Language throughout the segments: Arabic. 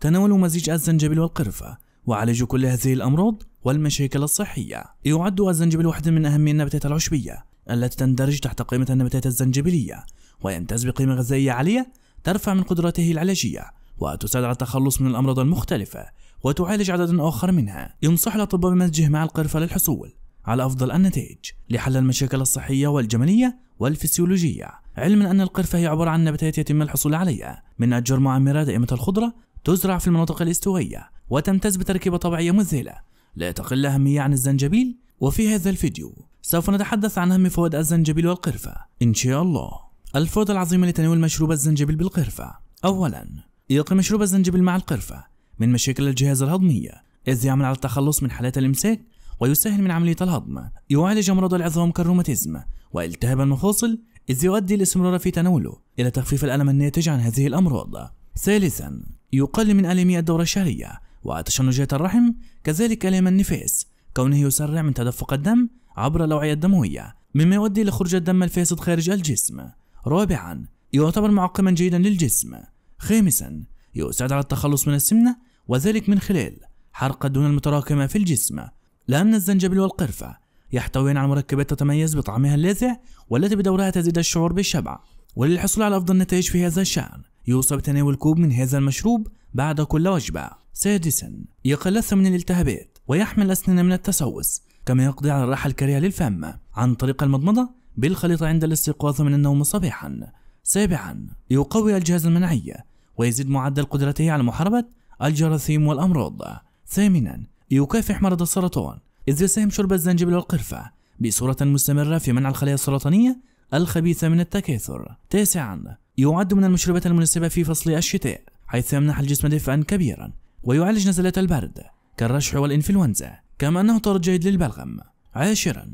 تناول مزيج الزنجبيل والقرفة وعالج كل هذه الأمراض والمشاكل الصحية يعد الزنجبيل واحدا من أهم النباتات العشبية التي تندرج تحت قيمة النباتات الزنجبيلية ويمتاز بقيمة غذائية عالية ترفع من قدرته العلاجية وتساعد على التخلص من الأمراض المختلفة وتعالج عدد آخر منها ينصح الأطباء بمزجه مع القرفة للحصول على أفضل النتائج لحل المشاكل الصحية والجمالية والفسيولوجية علما أن القرفة هي عبارة عن نباتات يتم الحصول عليها من أشجار معمرة دائمة الخضرة تزرع في المناطق الاستوائية وتمتاز بتركيبة طبيعية مذهلة لا تقل أهمية عن الزنجبيل وفي هذا الفيديو سوف نتحدث عن أهم فوائد الزنجبيل والقرفة إن شاء الله الفوائد العظيمة لتناول مشروب الزنجبيل بالقرفة أولا يقي مشروب الزنجبيل مع القرفة من مشاكل الجهاز الهضمية إذ يعمل على التخلص من حالات الإمساك ويسهل من عملية الهضم يعالج أمراض العظام كالروماتيزم والتهاب المفاصل إذ يؤدي الاستمرار في تناوله إلى تخفيف الألم الناتج عن هذه الأمراض ثالثا يقلل من ألم الدورة الشهرية وتشنجات الرحم كذلك ألم النفاس كونه يسرع من تدفق الدم عبر الأوعية الدموية مما يؤدي لخروج الدم الفاسد خارج الجسم رابعا يعتبر معقما جيدا للجسم خامسا يساعد على التخلص من السمنة وذلك من خلال حرق الدهون المتراكمة في الجسم لأن الزنجبيل والقرفة يحتويان على مركبات تتميز بطعمها اللاذع والتي بدورها تزيد الشعور بالشبع وللحصول على أفضل نتائج في هذا الشأن يوصى بتناول كوب من هذا المشروب بعد كل وجبة سادسا يقلص من الالتهابات ويحمي الأسنان من التسوس كما يقضي على الراحة الكريهة للفم عن طريق المضمضة بالخليط عند الاستيقاظ من النوم صباحا سابعا يقوي الجهاز المناعي ويزيد معدل قدرته على محاربة الجراثيم والأمراض ثامنا يكافح مرض السرطان إذ يساهم شرب الزنجبيل والقرفة بصورة مستمرة في منع الخلايا السرطانية الخبيثة من التكاثر تاسعا يعد من المشروبات المناسبة في فصل الشتاء حيث يمنح الجسم دفئا كبيرا ويعالج نزلات البرد كالرشح والإنفلونزا كما أنه طرد جيد للبلغم عاشرا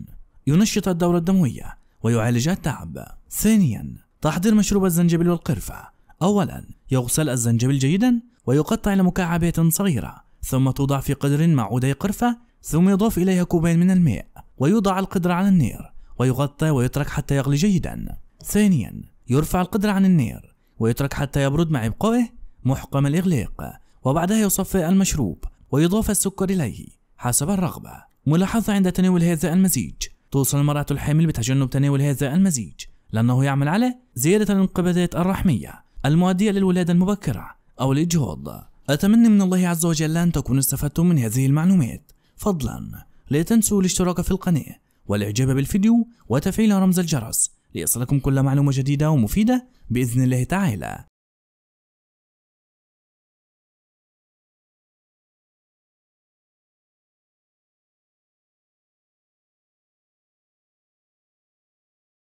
ينشط الدورة الدموية ويعالج التعب ثانيا تحضير مشروب الزنجبيل والقرفة أولا يغسل الزنجبيل جيدا ويقطع إلى مكعبات صغيرة ثم توضع في قدر مع عودي قرفة ثم يضاف إليها كوبين من الماء ويوضع القدر على النار ويغطى ويترك حتى يغلي جيدا ثانيا يرفع القدر عن النار ويترك حتى يبرد مع إبقائه محكم الإغلاق وبعدها يصفى المشروب ويضاف السكر إليه حسب الرغبة ملاحظة عند تناول هذا المزيج توصل المرأة الحامل بتجنب تناول هذا المزيج لأنه يعمل على زيادة الانقباضات الرحمية المؤدية للولادة المبكرة أو الإجهاض أتمنى من الله عز وجل أن تكونوا استفدتم من هذه المعلومات فضلا لا تنسوا الاشتراك في القناة والإعجاب بالفيديو وتفعيل رمز الجرس ليصلكم كل معلومة جديدة ومفيدة بإذن الله تعالى